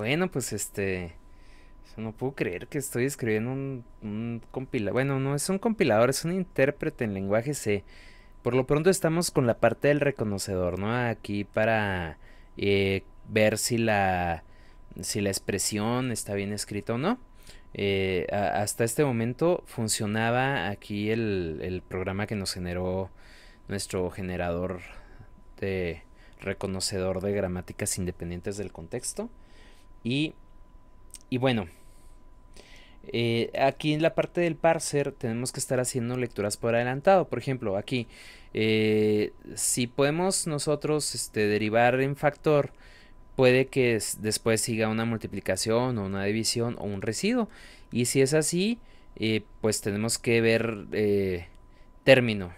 Bueno, pues este. No puedo creer que estoy escribiendo un, compilador. Bueno, no es un compilador, es un intérprete en lenguaje C. Por lo pronto estamos con la parte del reconocedor, ¿no? Aquí para eh, ver si la, si la expresión está bien escrita o no. Eh, hasta este momento funcionaba aquí el programa que nos generó nuestro generador de reconocedor de gramáticas independientes del contexto. Y, bueno, eh, aquí en la parte del parser tenemos que estar haciendo lecturas por adelantado. Por ejemplo, aquí, eh, si podemos nosotros este, derivar en factor, puede que después siga una multiplicación o una división o un residuo. Y si es así, eh, pues tenemos que ver término.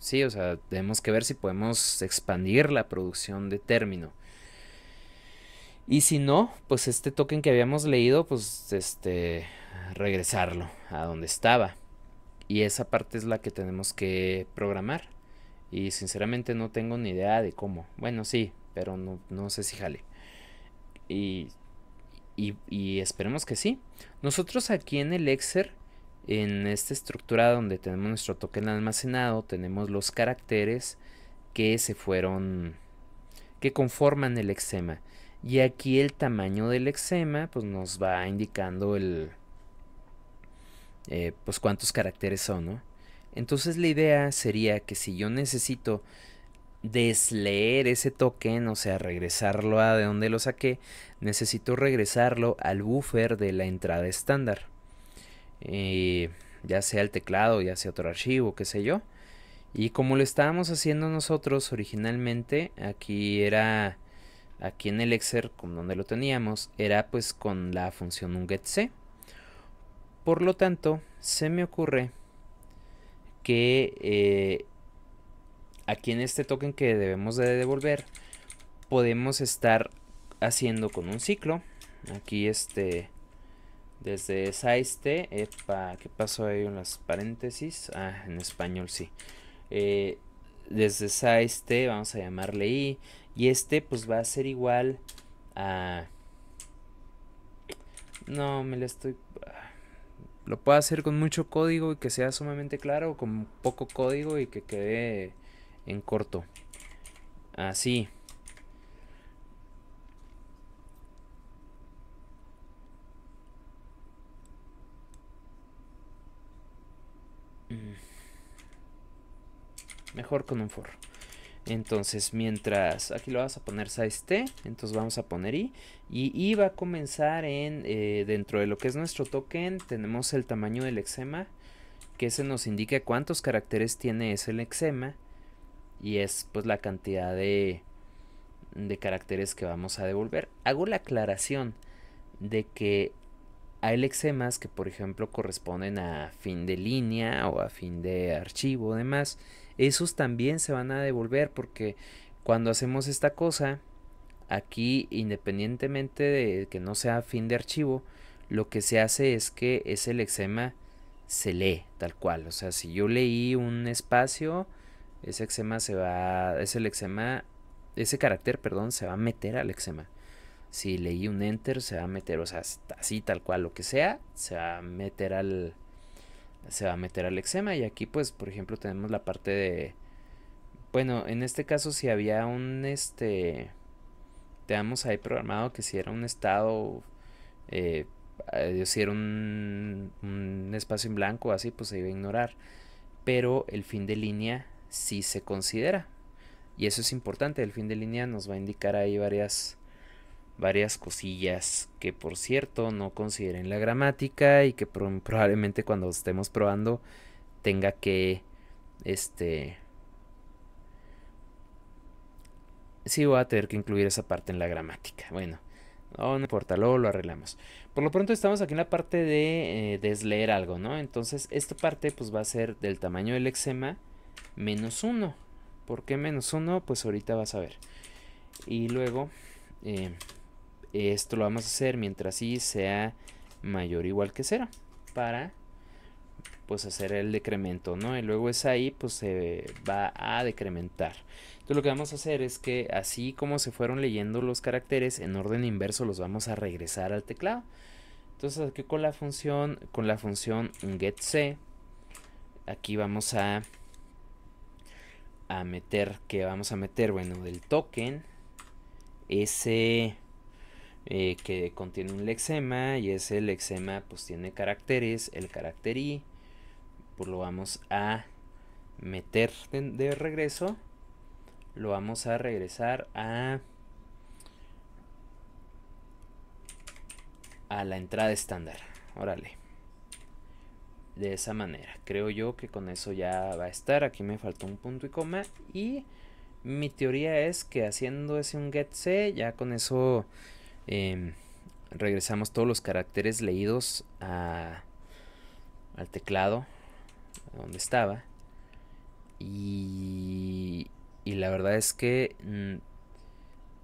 Sí, o sea, tenemos que ver si podemos expandir la producción de término. Y si no, pues este token que habíamos leído, pues este, regresarlo a donde estaba. Y esa parte es la que tenemos que programar. Y sinceramente no tengo ni idea de cómo. Bueno, sí, pero no, sé si jale. Y, y, esperemos que sí. Nosotros aquí en el Exer, en esta estructura donde tenemos nuestro token almacenado, tenemos los caracteres que se fueron, que conforman el exema. Y aquí el tamaño del eczema pues nos va indicando el eh, pues cuántos caracteres son, Entonces la idea sería que si yo necesito desleer ese token, o sea, regresarlo a de donde lo saqué, necesito regresarlo al buffer de la entrada estándar. Eh, ya sea el teclado, ya sea otro archivo, qué sé yo. Y como lo estábamos haciendo nosotros originalmente, aquí era Aquí en el excel con donde lo teníamos, era pues con la función un getc Por lo tanto, se me ocurre que eh, aquí en este token que debemos de devolver, podemos estar haciendo con un ciclo. Aquí este, desde este, epa, ¿qué pasó ahí en las paréntesis? Ah, en español sí. Eh, desde este vamos a llamarle I y este pues va a ser igual a... No, me lo estoy... Lo puedo hacer con mucho código y que sea sumamente claro o con poco código y que quede en corto. Así. Mm. Mejor con un for. Entonces, mientras aquí lo vas a poner size t, entonces vamos a poner i. Y i va a comenzar en eh, dentro de lo que es nuestro token, tenemos el tamaño del exema, que se nos indica cuántos caracteres tiene ese lexema y es pues la cantidad de, de caracteres que vamos a devolver. Hago la aclaración de que hay lexemas que por ejemplo corresponden a fin de línea o a fin de archivo o demás esos también se van a devolver porque cuando hacemos esta cosa, aquí independientemente de que no sea fin de archivo, lo que se hace es que ese lexema se lee tal cual. O sea, si yo leí un espacio, ese lexema se va, ese lexema, ese carácter, perdón, se va a meter al lexema. Si leí un enter, se va a meter, o sea, así tal cual, lo que sea, se va a meter al, se va a meter al eczema. Y aquí, pues, por ejemplo, tenemos la parte de. Bueno, en este caso, si había un este. Tenemos ahí programado que si era un estado. Eh, eh, si era un, espacio en blanco, así, pues se iba a ignorar. Pero el fin de línea sí se considera. Y eso es importante. El fin de línea nos va a indicar ahí varias varias cosillas que por cierto no consideren la gramática y que probablemente cuando estemos probando tenga que este sí voy a tener que incluir esa parte en la gramática. Bueno, oh, no, importa, luego lo arreglamos. Por lo pronto estamos aquí en la parte de eh, desleer algo, ¿no? Entonces esta parte pues va a ser del tamaño del eczema menos 1. ¿Por qué menos uno? Pues ahorita vas a ver. Y luego... Eh, esto lo vamos a hacer mientras sí sea mayor o igual que cero Para pues hacer el decremento, ¿no? Y luego es ahí, pues se va a decrementar. Entonces lo que vamos a hacer es que así como se fueron leyendo los caracteres en orden inverso, los vamos a regresar al teclado. Entonces aquí con la función, con la función getC, aquí vamos a, a meter, que vamos a meter, bueno, del token, ese... Eh, que contiene un lexema y ese lexema pues tiene caracteres, el carácter I, pues lo vamos a meter de, regreso, lo vamos a regresar a, a la entrada estándar, órale. De esa manera, creo yo que con eso ya va a estar, aquí me faltó un punto y coma y mi teoría es que haciendo ese un get c ya con eso Em, regresamos todos los caracteres leídos al teclado donde estaba. Y, la verdad es que mm,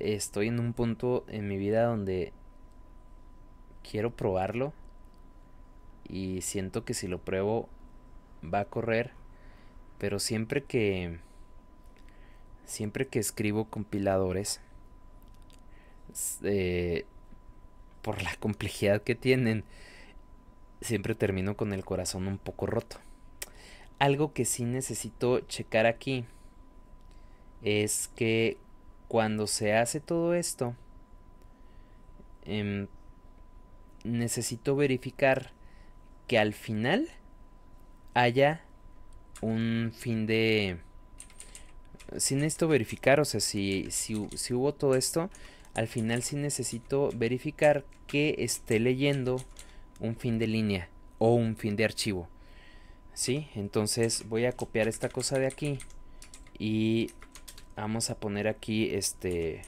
estoy en un punto en mi vida donde quiero probarlo. Y siento que si lo pruebo va a correr. Pero siempre que... Siempre que escribo compiladores eh, por la complejidad que tienen, siempre termino con el corazón un poco roto. Algo que sí necesito checar aquí es que cuando se hace todo esto, em, necesito verificar que al final haya un fin de... Sin esto verificar, o sea, si, si hubo todo esto, al final sí necesito verificar que esté leyendo un fin de línea o un fin de archivo. ¿Sí? Entonces voy a copiar esta cosa de aquí y vamos a poner aquí este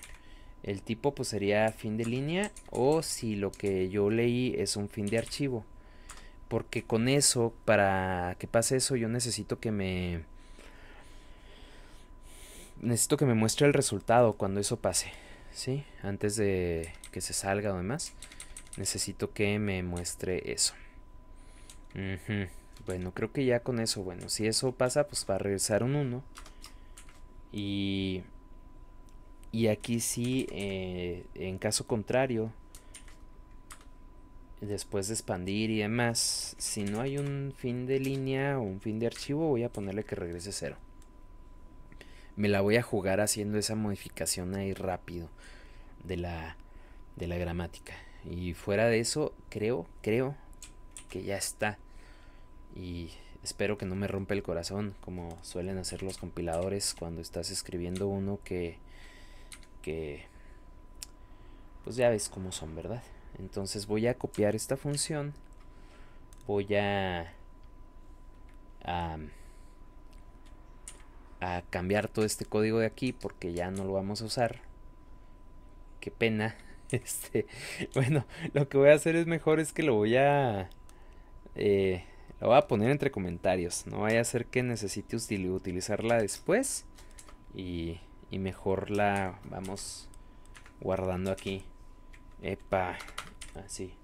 el tipo pues sería fin de línea o si lo que yo leí es un fin de archivo. Porque con eso, para que pase eso, yo necesito que me... Necesito que me muestre el resultado cuando eso pase. ¿sí? Antes de que se salga o demás, necesito que me muestre eso. Bueno, creo que ya con eso, bueno, si eso pasa, pues va a regresar un 1. Y, y aquí sí, eh, en caso contrario, después de expandir y demás, si no hay un fin de línea o un fin de archivo, voy a ponerle que regrese 0 me la voy a jugar haciendo esa modificación ahí rápido de la, de la gramática. Y fuera de eso, creo, creo que ya está. Y espero que no me rompa el corazón, como suelen hacer los compiladores cuando estás escribiendo uno que... que pues ya ves cómo son, ¿verdad? Entonces voy a copiar esta función. Voy a a cambiar todo este código de aquí porque ya no lo vamos a usar. Qué pena. Este, bueno, lo que voy a hacer es mejor es que lo voy a... Eh, lo voy a poner entre comentarios. No vaya a ser que necesite utilizarla después. Y, mejor la vamos guardando aquí. Epa, así.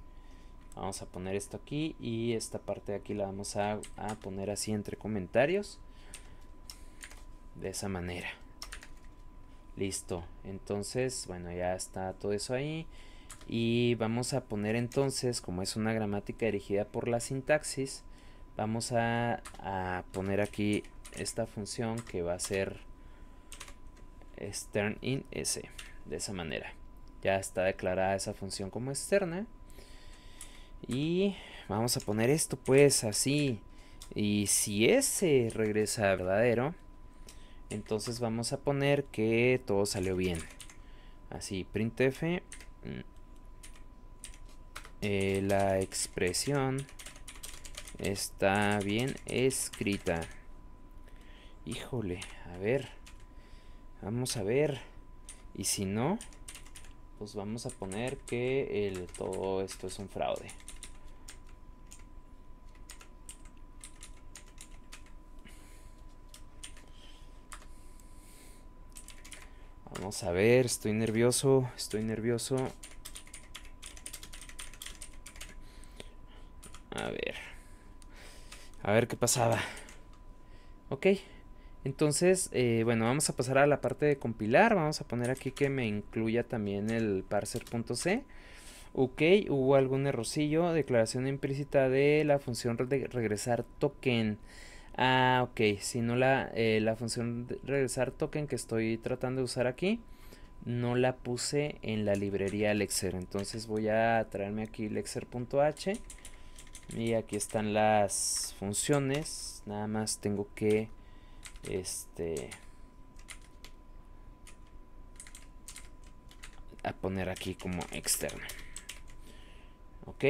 Vamos a poner esto aquí y esta parte de aquí la vamos a, a poner así entre comentarios de esa manera listo entonces bueno ya está todo eso ahí y vamos a poner entonces como es una gramática dirigida por la sintaxis vamos a, poner aquí esta función que va a ser stern in s de esa manera ya está declarada esa función como externa y vamos a poner esto pues así y si ese regresa verdadero entonces vamos a poner que todo salió bien. Así, printf. Mm, eh, la expresión está bien escrita. Híjole, a ver. Vamos a ver. Y si no, pues vamos a poner que todo esto es un fraude. Vamos a ver, estoy nervioso, estoy nervioso. A ver. A ver qué pasaba. Ok. Entonces, eh, bueno, vamos a pasar a la parte de compilar. Vamos a poner aquí que me incluya también el parser.c. Ok, hubo algún errorcillo. Declaración implícita de la función de regresar token. Ah, ok, si no eh, la, función de regresar token que estoy tratando de usar aquí, no la puse en la librería Lexer. Entonces voy a traerme aquí lexer.h y aquí están las funciones. Nada más tengo que, este, a poner aquí como externo. Ok,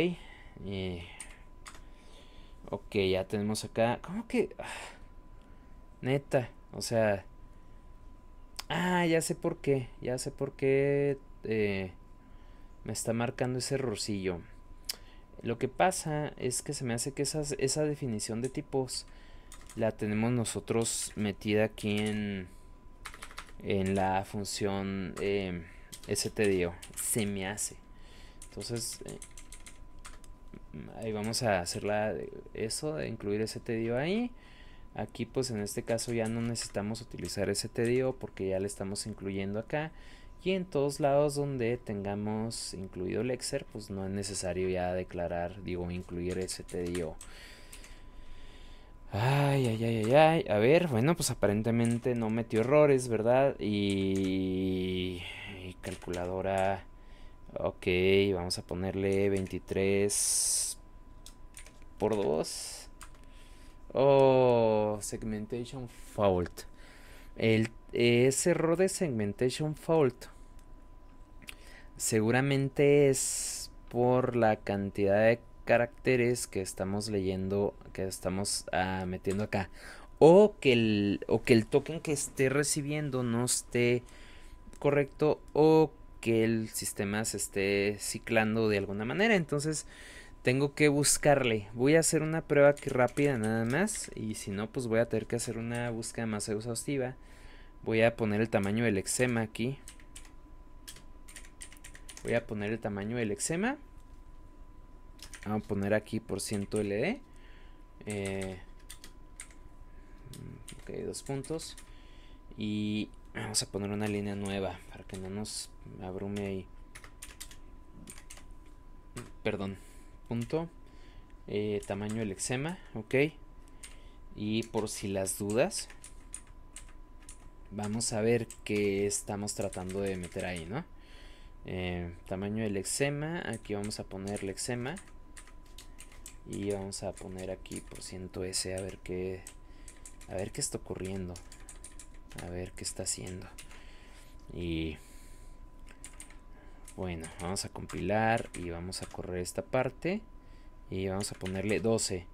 y Ok, ya tenemos acá. ¿Cómo que? neta, o sea... Ah, ya sé por qué. Ya sé por qué eh, me está marcando ese errorcillo. Lo que pasa es que se me hace que esas, esa definición de tipos la tenemos nosotros metida aquí en, en la función eh, stdio. Se me hace. Entonces, eh, ahí vamos a hacerla eso, de incluir ese tedio ahí. Aquí pues en este caso ya no necesitamos utilizar ese tedio porque ya le estamos incluyendo acá. Y en todos lados donde tengamos incluido el Lexer, pues no es necesario ya declarar, digo, incluir ese tedio. Ay, ay, ay, ay, ay. A ver, bueno, pues aparentemente no metió errores, ¿verdad? y calculadora Ok, vamos a ponerle 23 por 2. Oh, segmentation fault. El, ese error de segmentation fault seguramente es por la cantidad de caracteres que estamos leyendo, que estamos ah, metiendo acá. O que, el, que el token que esté recibiendo no esté correcto o que el sistema se esté ciclando de alguna manera. Entonces tengo que buscarle. Voy a hacer una prueba rápida nada más. Y si no, pues voy a tener que hacer una búsqueda más exhaustiva. Voy a poner el tamaño del eczema aquí. Voy a poner el tamaño del eczema. Vamos a poner aquí por ciento LD. Eh, ok, dos puntos. Y Vamos a poner una línea nueva para que no nos abrume ahí. Perdón. Punto. Eh, tamaño del eczema, ok. Y por si las dudas, vamos a ver qué estamos tratando de meter ahí, ¿no? Eh, tamaño del eczema, aquí vamos a poner el eczema. Y vamos a poner aquí por ciento S a ver qué. A ver qué está ocurriendo a ver qué está haciendo. Y bueno, vamos a compilar y vamos a correr esta parte. Y vamos a ponerle 12.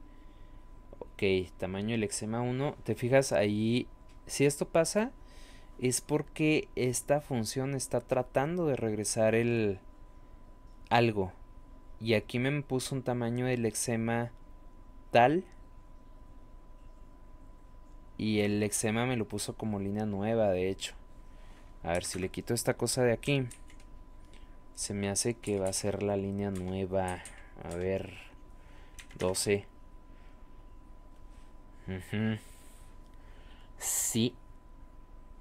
Ok, tamaño el eczema 1. Te fijas ahí, si esto pasa, es porque esta función está tratando de regresar el algo. Y aquí me puso un tamaño del eczema tal y el eczema me lo puso como línea nueva, de hecho. A ver, si le quito esta cosa de aquí. Se me hace que va a ser la línea nueva. A ver. 12. Sí.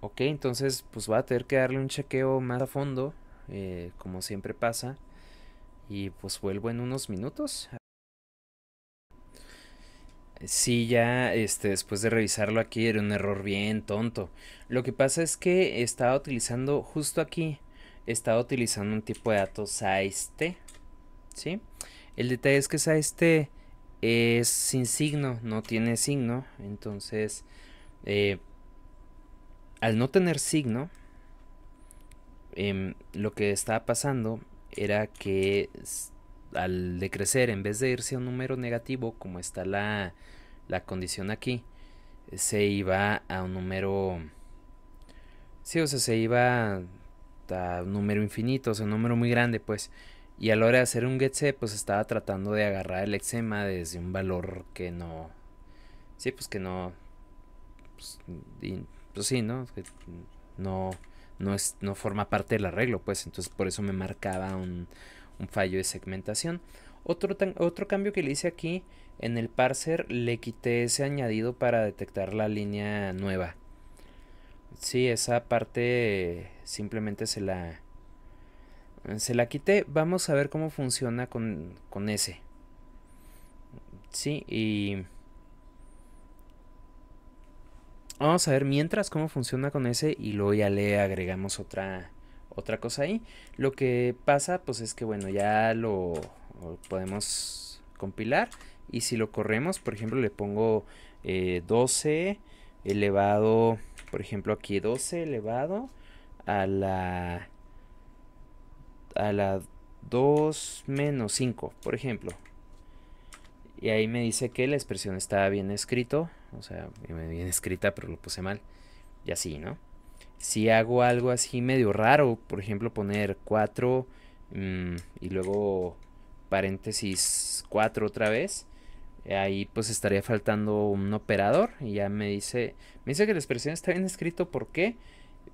Ok, entonces pues va a tener que darle un chequeo más a fondo. Eh, como siempre pasa. Y pues vuelvo en unos minutos. Sí, ya este, después de revisarlo aquí era un error bien tonto. Lo que pasa es que estaba utilizando justo aquí, estaba utilizando un tipo de datos size t, ¿sí? El detalle es que SAIST. es sin signo, no tiene signo, entonces eh, al no tener signo, em, lo que estaba pasando era que al decrecer, en vez de irse a un número negativo, como está la, la condición aquí, se iba a un número... Sí, o sea, se iba a un número infinito, o sea, un número muy grande, pues. Y a la hora de hacer un getse, pues estaba tratando de agarrar el eczema desde un valor que no... Sí, pues que no... Pues, pues sí, ¿no? no, no, es, no forma parte del arreglo, pues. Entonces por eso me marcaba un un fallo de segmentación. Otro, otro cambio que le hice aquí en el parser le quité ese añadido para detectar la línea nueva. Sí, esa parte simplemente se la, se la quité. Vamos a ver cómo funciona con, con ese. Sí, y... Vamos a ver mientras cómo funciona con ese y luego ya le agregamos otra, otra cosa ahí. Lo que pasa pues es que bueno, ya lo, podemos compilar y si lo corremos, por ejemplo, le pongo 12 eh, elevado, por ejemplo aquí 12 elevado a la a la 2 menos 5, por ejemplo. Y ahí me dice que la expresión está bien escrito, o sea, bien escrita, pero lo puse mal. Y así, ¿no? si hago algo así medio raro, por ejemplo poner 4 mm, y luego paréntesis 4 otra vez, ahí pues estaría faltando un operador y ya me dice, me dice que la expresión está bien escrito, ¿por qué?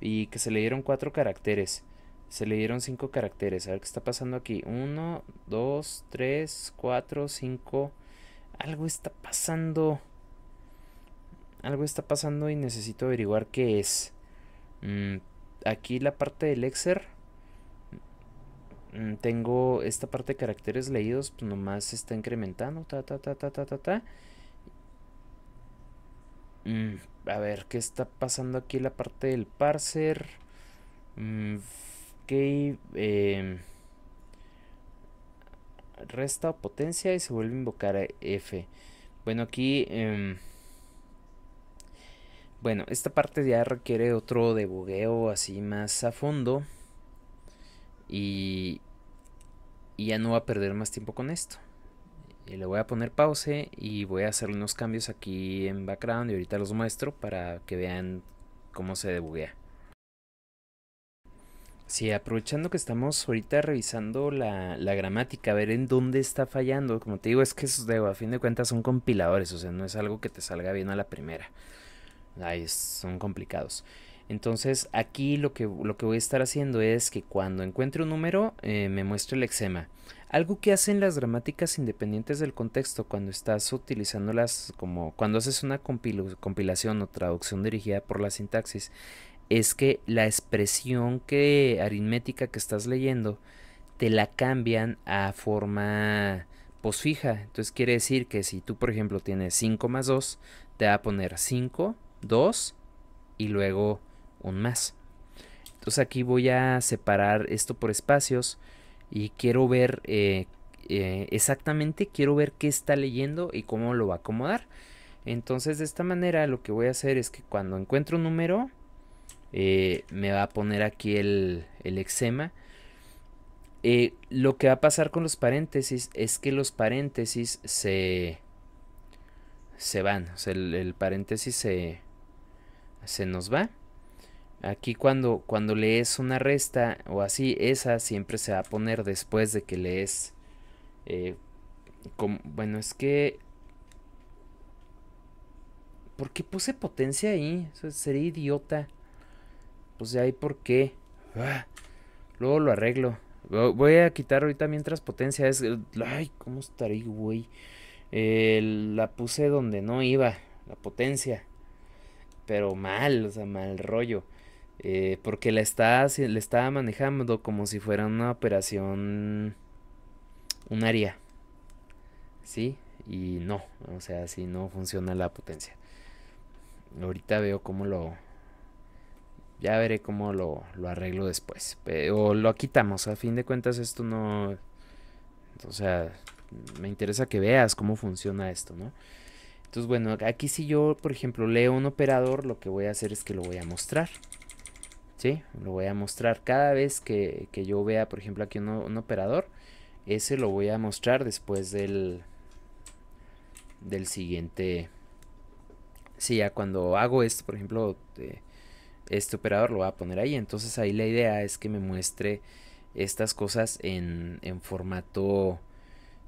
Y que se le dieron 4 caracteres. Se le dieron 5 caracteres. A ver qué está pasando aquí. 1, 2, 3, 4, 5. Algo está pasando. Algo está pasando y necesito averiguar qué es. Mm, aquí la parte del Exer. Mm, tengo esta parte de caracteres leídos, pues nomás se está incrementando. Ta, ta, ta, ta, ta, ta, mm, a ver, ¿qué está pasando aquí la parte del parser? que em, resta o potencia y se vuelve a invocar a F. Bueno, aquí... Em, bueno, esta parte ya requiere otro debugueo así más a fondo. Y, ya no va a perder más tiempo con esto. Eh, le voy a poner pause y voy a hacer unos cambios aquí en background y ahorita los muestro para que vean cómo se debuguea. Sí, aprovechando que estamos ahorita revisando la, gramática, a ver en dónde está fallando. Como te digo, es que esos a fin de cuentas son compiladores, o sea, no es algo que te salga bien a la primera. Ay, son complicados. Entonces aquí lo que, lo que voy a estar haciendo es que cuando encuentre un número eh, me muestre el eczema. Algo que hacen las gramáticas independientes del contexto cuando estás utilizándolas como cuando haces una compilación o traducción dirigida por la sintaxis es que la expresión que aritmética que estás leyendo te la cambian a forma posfija. Entonces quiere decir que si tú por ejemplo tienes 5 más 2 te va a poner 5 dos y luego un más. Entonces aquí voy a separar esto por espacios y quiero ver eh, eh, exactamente, quiero ver qué está leyendo y cómo lo va a acomodar. Entonces de esta manera lo que voy a hacer es que cuando encuentro un número eh, me va a poner aquí el, el exema. lo que va a pasar con los paréntesis es que los paréntesis se, se van. O sea, el paréntesis se, se nos va. Aquí cuando, cuando lees una resta o así, esa siempre se va a poner después de que lees... Eh, bueno, es que... ¿Por qué puse potencia ahí? Eso sería idiota. Pues de ahí por qué. Ah, luego lo arreglo. Voy a quitar ahorita mientras potencia es... Ay, ¿cómo estaré, güey? Eh, la puse donde no iba. La potencia pero mal, o sea, mal rollo. Eh, porque la está, le estaba manejando como si fuera una operación, un área. ¿Sí? Y no, o sea, así no funciona la potencia. Ahorita veo cómo lo... Ya veré cómo lo, lo arreglo después. O lo quitamos. A fin de cuentas esto no... O sea, me interesa que veas cómo funciona esto, ¿no? Entonces, bueno, aquí si yo, por ejemplo, leo un operador, lo que voy a hacer es que lo voy a mostrar. ¿Sí? Lo voy a mostrar cada vez que, yo vea, por ejemplo, aquí un, operador. Ese lo voy a mostrar después del, del siguiente... sí, ya cuando hago esto, por ejemplo, eh, este operador lo voy a poner ahí. Entonces ahí la idea es que me muestre estas cosas en, en formato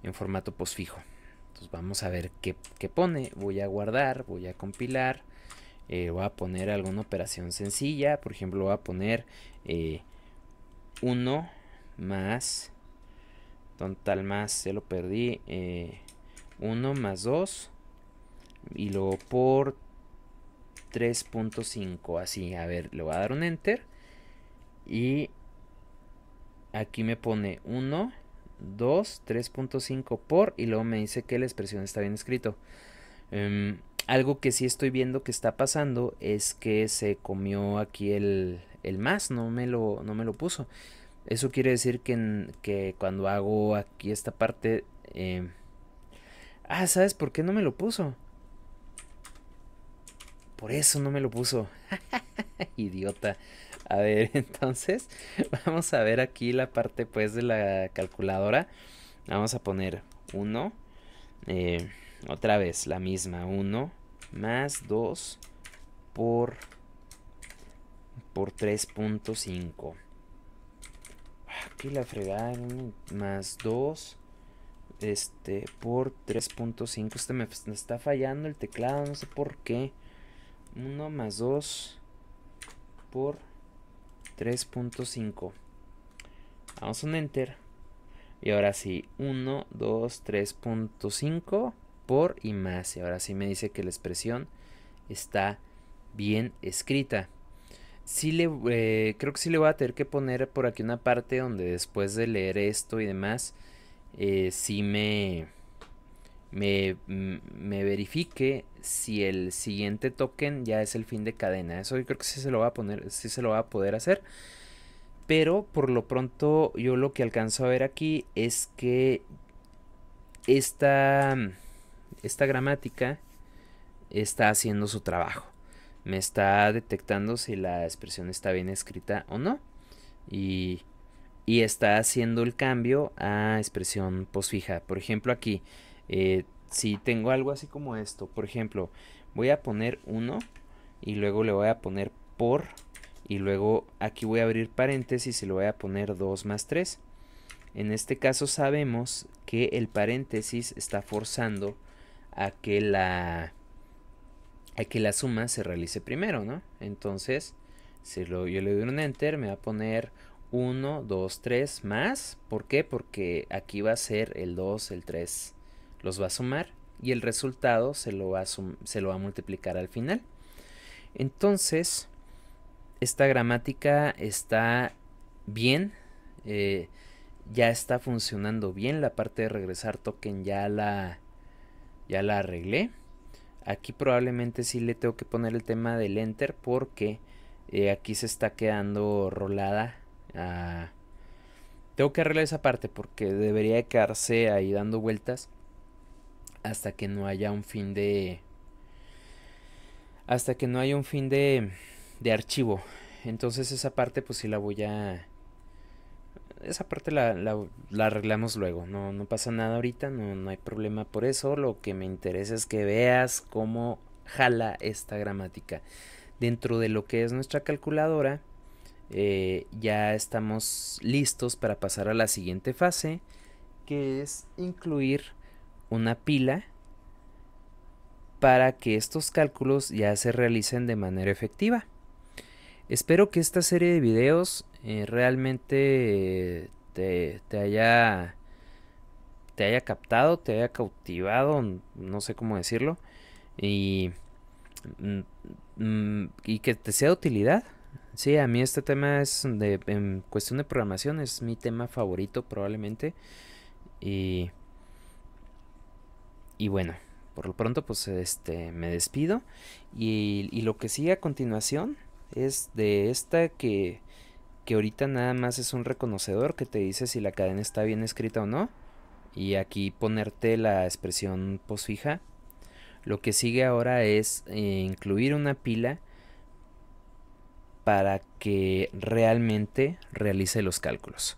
en formato posfijo. Entonces pues, vamos a ver qué, pone. Voy a guardar, voy a compilar. Eh, voy a poner alguna operación sencilla. Por ejemplo, voy a poner 1 eh, más. Total más, se lo perdí. 1 eh, más 2. Y luego por 3.5. Así, a ver, le voy a dar un enter. Y aquí me pone 1 2, 3.5 por y luego me dice que la expresión está bien escrito. Em, algo que sí estoy viendo que está pasando es que se comió aquí el, el más, no me, lo, no me lo puso. Eso quiere decir que, cuando hago aquí esta parte... Em, ah, ¿sabes por qué no me lo puso? Por eso no me lo puso. Idiota. A ver, entonces vamos a ver aquí la parte pues de la calculadora. Vamos a poner 1. Eh, otra vez la misma. 1 más 2 por, 3.5. Ah, aquí la fregada, Más 2. Este, por 3.5. Este me está fallando el teclado. No sé por qué. 1 más 2 por 3.5. Vamos a un enter. Y ahora sí, 1, 2, 3.5 por y más. Y ahora sí me dice que la expresión está bien escrita. Sí le, eh, creo que sí le voy a tener que poner por aquí una parte donde después de leer esto y demás, eh, sí me... Mm, me, verifique si el siguiente token ya es el fin de cadena. Eso yo creo que sí se lo va a poner, sí se lo va a poder hacer. Pero por lo pronto yo lo que alcanzo a ver aquí es que esta, esta gramática está haciendo su trabajo. Me está detectando si la expresión está bien escrita o no. Y, y está haciendo el cambio a expresión posfija. Por ejemplo aquí eh, si tengo algo así como esto, por ejemplo, voy a poner 1 y luego le voy a poner por y luego aquí voy a abrir paréntesis y le voy a poner 2 más 3. En este caso sabemos que el paréntesis está forzando a que la a que la suma se realice primero, ¿no? Entonces, si lo, yo le doy un enter, me va a poner 1, 2, 3 más. ¿Por qué? Porque aquí va a ser el 2, el 3 los va a sumar y el resultado se lo va a, multiplicar al final. Entonces, esta gramática está bien, eh, ya está funcionando bien, la parte de regresar token ya la, ya la arreglé. Aquí probablemente sí le tengo que poner el tema del enter porque eh, aquí se está quedando rolada. Ah, tengo que arreglar esa parte porque debería quedarse ahí dando vueltas hasta que no haya un fin de... hasta que no haya un fin de... de archivo. Entonces esa parte pues sí la voy a... Esa parte la, arreglamos luego, no, no, pasa nada ahorita, no, hay problema por eso. Lo que me interesa es que veas cómo jala esta gramática. Dentro de lo que es nuestra calculadora, eh, ya estamos listos para pasar a la siguiente fase, que es incluir una pila para que estos cálculos ya se realicen de manera efectiva. Espero que esta serie de videos eh, realmente te, haya te haya captado, te haya cautivado, no sé cómo decirlo, y, mm, mm, y que te sea de utilidad. Sí, a mí este tema es de, cuestión de programación, es mi tema favorito probablemente. Y y bueno, por lo pronto pues este me despido y, lo que sigue a continuación es de esta que, que ahorita nada más es un reconocedor que te dice si la cadena está bien escrita o no y aquí ponerte la expresión posfija. Lo que sigue ahora es eh, incluir una pila para que realmente realice los cálculos.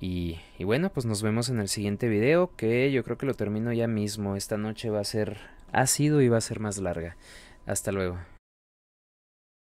Y, bueno, pues nos vemos en el siguiente video, que yo creo que lo termino ya mismo. Esta noche va a ser ácido y va a ser más larga. Hasta luego.